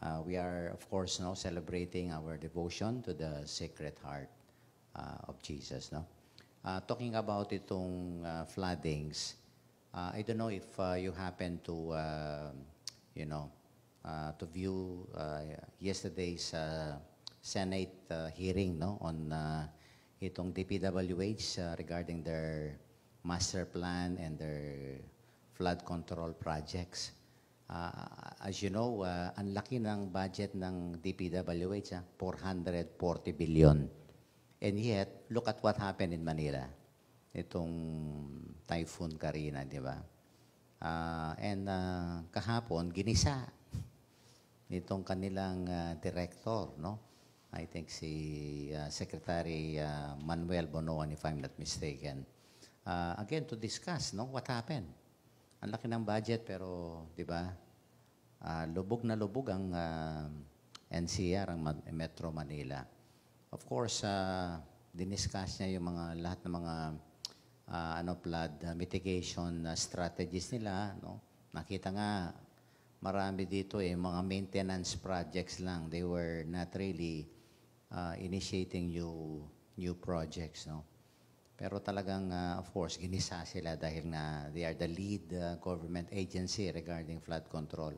Uh, we are, of course, no, celebrating our devotion to the Sacred Heart uh, of Jesus. No? Uh, talking about itong uh, floodings, uh, I don't know if uh, you happen to, uh, you know, uh, to view uh, yesterday's uh, Senate uh, hearing no, on uh, itong DPWH uh, regarding their master plan and their flood control projects. Uh, as you know, uh, ang laki ng budget ng DPWH, uh, 440 billion. And yet, look at what happened in Manila. Itong Typhoon Karina, di ba? Uh, and uh, kahapon, ginisa nitong kanilang uh, director, no? I think si uh, Secretary uh, Manuel Bonoan, if I'm not mistaken. Uh, again, to discuss, no? What happened? ang laki ng budget pero, di ba, uh, lubog na lubog ang uh, ah, NCR, ang Metro Manila. Of course, uh, diniscuss niya yung mga lahat ng mga uh, ano flood uh, mitigation uh, strategies nila, no? Nakita nga marami dito eh mga maintenance projects lang. They were not really uh, initiating new new projects, no? Pero talagang, uh, of course, ginisa sila dahil na they are the lead uh, government agency regarding flood control.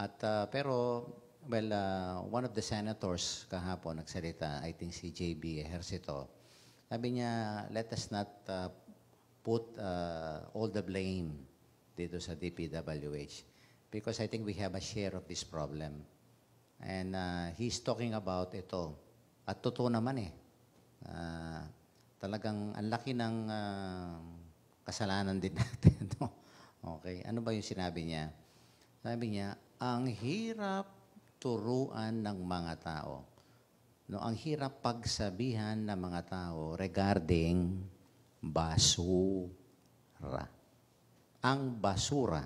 At, uh, pero, well, uh, one of the senators kahapon nagsalita, I think si JB Ejercito, sabi niya, let us not uh, put uh, all the blame dito sa DPWH because I think we have a share of this problem. And uh, he's talking about ito. At totoo naman eh. Uh, talagang ang laki ng uh, kasalanan din natin. No? okay, ano ba yung sinabi niya? Sabi niya, ang hirap turuan ng mga tao. No, ang hirap pagsabihan ng mga tao regarding basura. Ang basura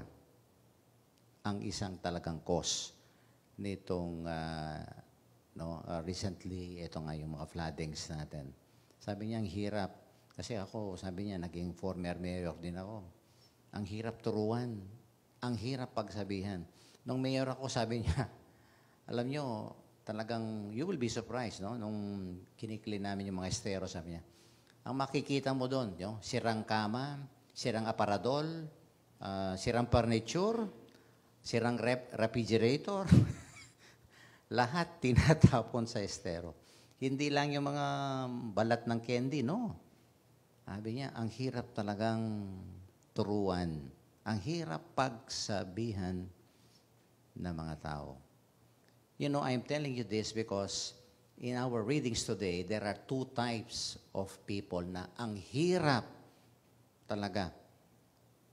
ang isang talagang cause nitong uh, no, uh, recently ito nga yung mga floodings natin. Sabi niya, ang hirap. Kasi ako, sabi niya, naging former mayor din ako. Ang hirap turuan. Ang hirap pagsabihan. Nung mayor ako, sabi niya, alam niyo, talagang you will be surprised, no? Nung kiniklin namin yung mga estero, sabi niya, ang makikita mo doon, no? sirang kama, sirang aparadol, uh, sirang furniture, sirang rep- refrigerator. Lahat tinatapon sa estero. Hindi lang yung mga balat ng candy, no. Sabi niya, ang hirap talagang turuan. Ang hirap pagsabihan ng mga tao. You know, I'm telling you this because in our readings today, there are two types of people na ang hirap talaga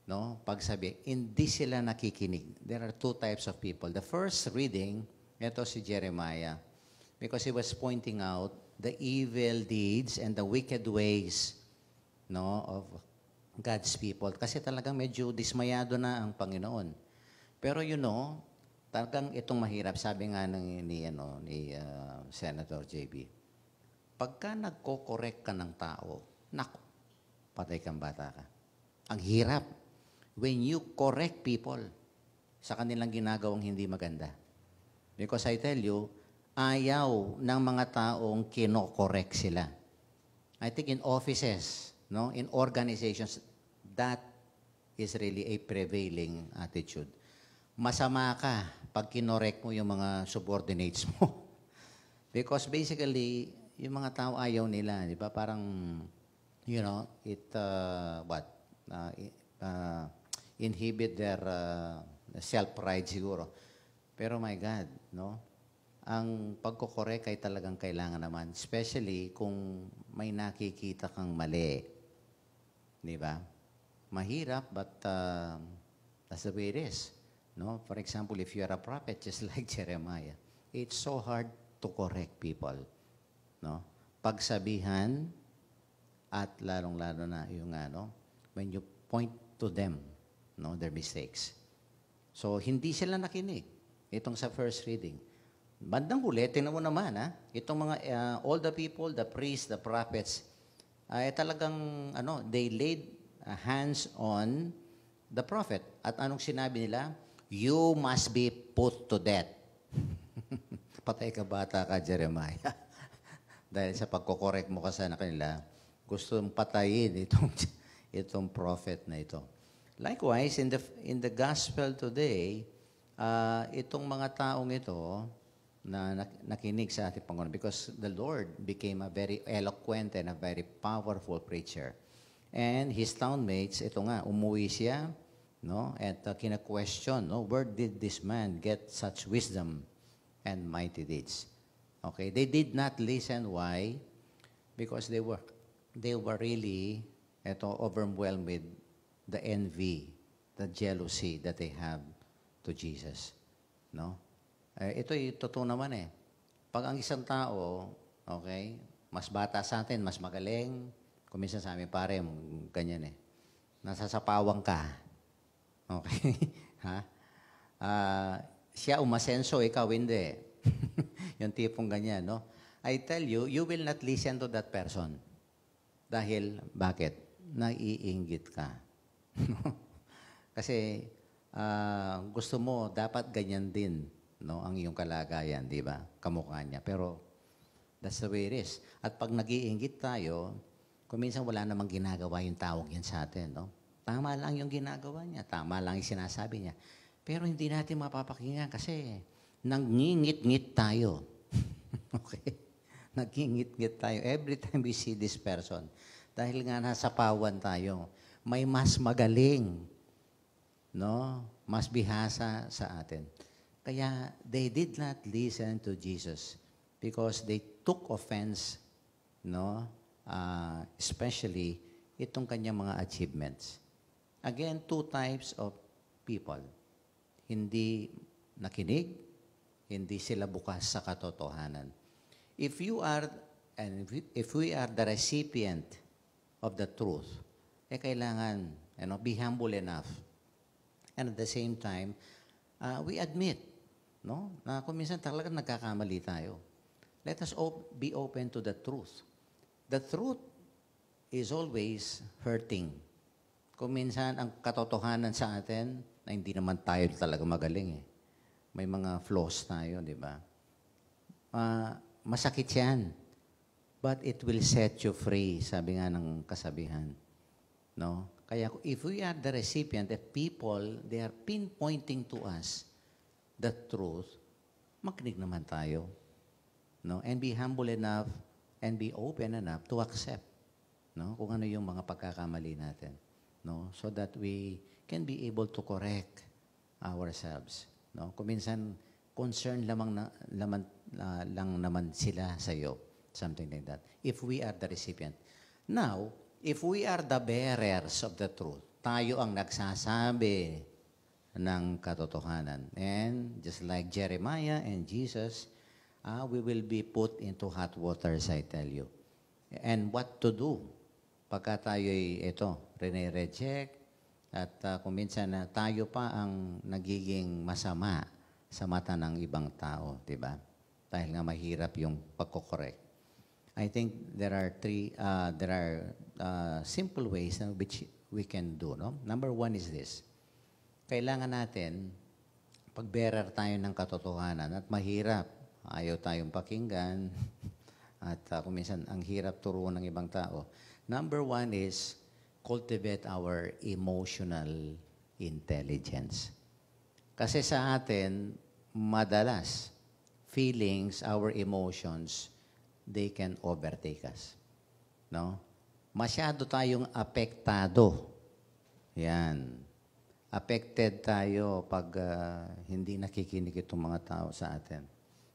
no? Pag hindi sila nakikinig. There are two types of people. The first reading, ito si Jeremiah because he was pointing out the evil deeds and the wicked ways no, of God's people. Kasi talagang medyo dismayado na ang Panginoon. Pero you know, talagang itong mahirap. Sabi nga ng, ni, ano, ni uh, Senator JB, pagka nagko-correct ka ng tao, nako, patay kang bata ka. Ang hirap. When you correct people sa kanilang ginagawang hindi maganda. Because I tell you, ayaw ng mga taong kinokorek sila. I think in offices, no, in organizations, that is really a prevailing attitude. Masama ka pag kinorek mo yung mga subordinates mo. Because basically, yung mga tao ayaw nila, di ba? Parang, you know, it, uh, what? Uh, uh, inhibit their uh, self-pride siguro. Pero my God, no? ang pagkokorek ay talagang kailangan naman, especially kung may nakikita kang mali. Di ba? Mahirap, but uh, that's the way it is. No? For example, if you are a prophet, just like Jeremiah, it's so hard to correct people. No? Pagsabihan, at lalong-lalo na yung ano, when you point to them, no, their mistakes. So, hindi sila nakinig. Itong sa first reading. Bandang huli, tingnan mo naman, ha? itong mga, uh, all the people, the priests, the prophets, ay ah, eh, talagang, ano, they laid ah, hands on the prophet. At anong sinabi nila? You must be put to death. Patay ka bata ka, Jeremiah. Dahil sa pagkokorek mo ka sana kanila, gusto mong patayin itong, itong prophet na ito. Likewise, in the, in the gospel today, uh, itong mga taong ito, na nakinig sa ating Panginoon because the Lord became a very eloquent and a very powerful preacher. And his townmates, ito nga, umuwi siya, no? At uh, kina-question, no? Where did this man get such wisdom and mighty deeds? Okay, they did not listen. Why? Because they were, they were really, ito, overwhelmed with the envy, the jealousy that they have to Jesus, no? Eh, ito ay totoo naman eh. Pag ang isang tao, okay, mas bata sa atin, mas magaling, kuminsan sa amin pare, ganyan eh. Nasasapawang ka. Okay? ha? Uh, siya umasenso, ikaw hindi. Yung tipong ganyan, no? I tell you, you will not listen to that person. Dahil, bakit? Naiinggit ka. Kasi, uh, gusto mo, dapat ganyan din no? Ang iyong kalagayan, di ba? Kamukha niya. Pero that's the way it is. At pag nagiinggit tayo, kung minsan wala namang ginagawa yung tawag yan sa atin, no? Tama lang yung ginagawa niya, tama lang yung sinasabi niya. Pero hindi natin mapapakinggan kasi nangingit-ngit tayo. okay? Nagingit-ngit tayo every time we see this person. Dahil nga nasa pawan tayo, may mas magaling, no? Mas bihasa sa atin. Kaya they did not listen to Jesus because they took offense, no? Uh, especially itong kanyang mga achievements. Again, two types of people. Hindi nakinig, hindi sila bukas sa katotohanan. If you are, and if we are the recipient of the truth, eh kailangan, you know, be humble enough. And at the same time, uh, we admit No? Na kung minsan talaga nagkakamali tayo. Let us op- be open to the truth. The truth is always hurting. Kung minsan ang katotohanan sa atin, na hindi naman tayo talaga magaling eh. May mga flaws tayo, di ba? Uh, masakit yan. But it will set you free, sabi nga ng kasabihan. No? Kaya if we are the recipient, the people, they are pinpointing to us the truth, makinig naman tayo. No? And be humble enough and be open enough to accept no? kung ano yung mga pagkakamali natin. No? So that we can be able to correct ourselves. No? Kung minsan, concerned lamang, na, laman, uh, lang naman sila sa iyo. Something like that. If we are the recipient. Now, if we are the bearers of the truth, tayo ang nagsasabi ng katotohanan. And just like Jeremiah and Jesus, uh, we will be put into hot water, I tell you. And what to do pagka tayo'y ito, rene-reject, at uh, kung minsan na tayo pa ang nagiging masama sa mata ng ibang tao, di ba? Dahil nga mahirap yung pagkokorek. I think there are three, uh, there are uh, simple ways which we can do, no? Number one is this kailangan natin, pagbearer tayo ng katotohanan at mahirap. Ayaw tayong pakinggan at uh, minsan ang hirap turuan ng ibang tao. Number one is cultivate our emotional intelligence. Kasi sa atin, madalas, feelings, our emotions, they can overtake us. No? Masyado tayong apektado. Yan affected tayo pag uh, hindi nakikinig itong mga tao sa atin.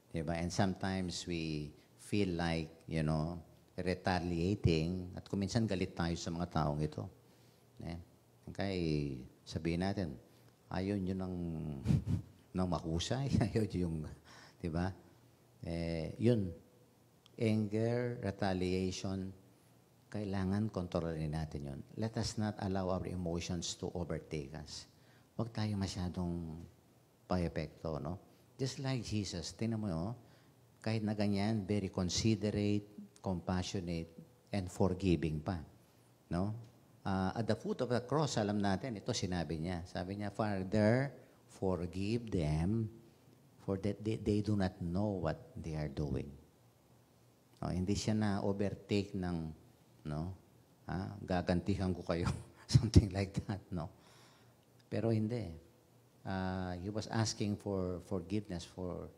Diba? And sometimes we feel like, you know, retaliating at kuminsan galit tayo sa mga taong ito. Eh? Okay, sabihin natin, ayaw nyo ng, ng makusa, ayaw nyo yung, di ba? Eh, yun, anger, retaliation, kailangan kontrolin natin yon. Let us not allow our emotions to overtake us. Huwag tayo masyadong pa-epekto, no? Just like Jesus, tinan mo yun, oh, kahit na ganyan, very considerate, compassionate, and forgiving pa. No? Uh, at the foot of the cross, alam natin, ito sinabi niya. Sabi niya, Father, forgive them for that they, they do not know what they are doing. No, hindi siya na overtake ng no? Ha? Gagantihan ko kayo. Something like that, no? Pero hindi. Uh, he was asking for forgiveness for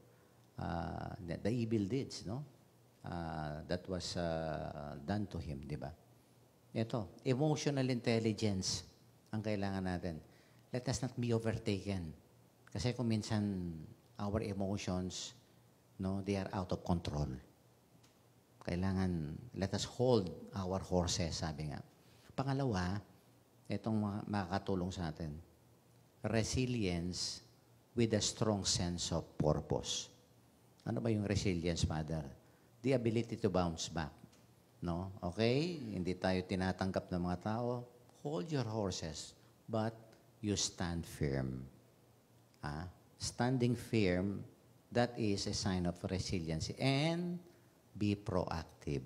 uh, the, the evil deeds, no? Uh, that was uh, done to him, di ba? Ito, emotional intelligence ang kailangan natin. Let us not be overtaken. Kasi kung minsan, our emotions, no, they are out of control. Kailangan, let us hold our horses, sabi nga. Pangalawa, itong makakatulong sa atin, resilience with a strong sense of purpose. Ano ba yung resilience, Father? The ability to bounce back. No? Okay? Hindi tayo tinatanggap ng mga tao. Hold your horses, but you stand firm. Ah? Standing firm, that is a sign of resiliency. And be proactive.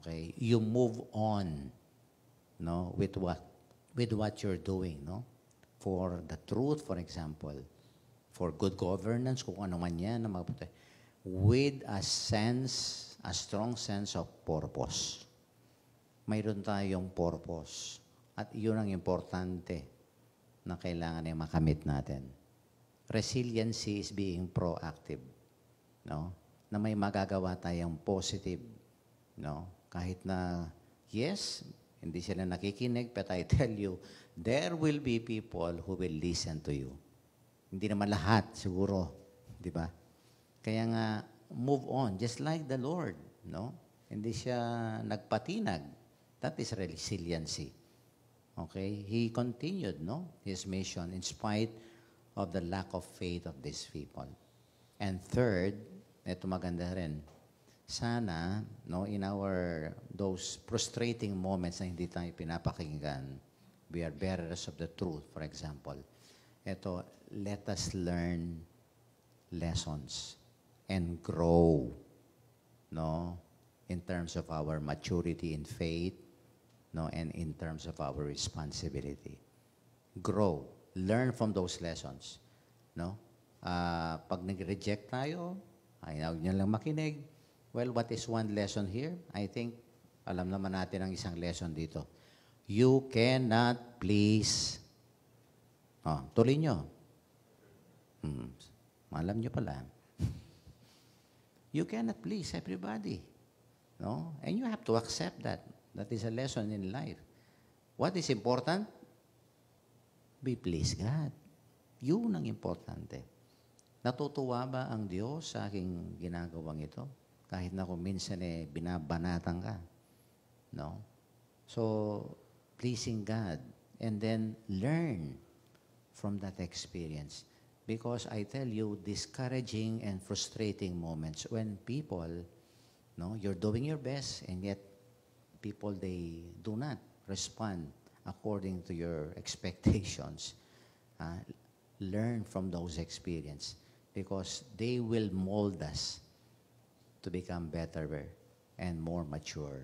Okay? You move on no with what with what you're doing, no? For the truth, for example, for good governance, kung ano man yan, with a sense, a strong sense of purpose. Mayroon tayong purpose. At yun ang importante na kailangan ay makamit natin. Resiliency is being proactive. No? na may magagawa tayong positive. No? Kahit na, yes, hindi sila nakikinig, but I tell you, there will be people who will listen to you. Hindi naman lahat, siguro. Di ba? Kaya nga, move on, just like the Lord. No? Hindi siya nagpatinag. That is resiliency. Okay? He continued, no? His mission in spite of the lack of faith of these people. And third, ito maganda rin. Sana, no, in our those frustrating moments na hindi tayo pinapakinggan, we are bearers of the truth, for example. Ito, let us learn lessons and grow, no, in terms of our maturity in faith, no, and in terms of our responsibility. Grow. Learn from those lessons. No? Uh, pag nag-reject tayo, ay, huwag niyo lang makinig. Well, what is one lesson here? I think, alam naman natin ang isang lesson dito. You cannot please. Oh, tuloy nyo. Hmm. Alam nyo pala. you cannot please everybody. No? And you have to accept that. That is a lesson in life. What is important? Be pleased God. Yun ang importante. Natutuwa ba ang Diyos sa aking ginagawang ito? Kahit na kung minsan eh, binabanatan ka. No? So, pleasing God. And then, learn from that experience. Because I tell you, discouraging and frustrating moments when people, no, you're doing your best and yet people, they do not respond according to your expectations. Uh, learn from those experiences because they will mold us to become better and more mature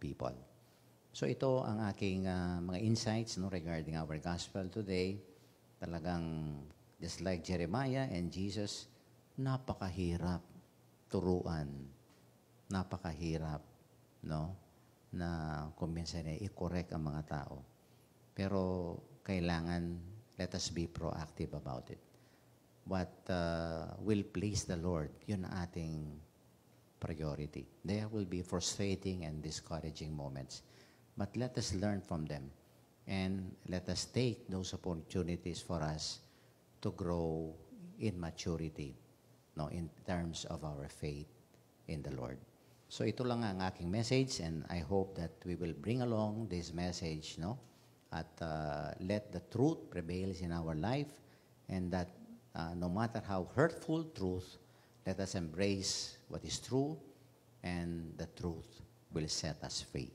people. So ito ang aking uh, mga insights no regarding our gospel today. Talagang just like Jeremiah and Jesus, napakahirap turuan. Napakahirap no na kumbinsa na i-correct ang mga tao. Pero kailangan let us be proactive about it what uh, will please the Lord, yun ang ating priority. There will be frustrating and discouraging moments. But let us learn from them and let us take those opportunities for us to grow in maturity no, in terms of our faith in the Lord. So ito lang ang aking message and I hope that we will bring along this message no, at uh, let the truth prevail in our life and that uh, no matter how hurtful truth, let us embrace what is true, and the truth will set us free.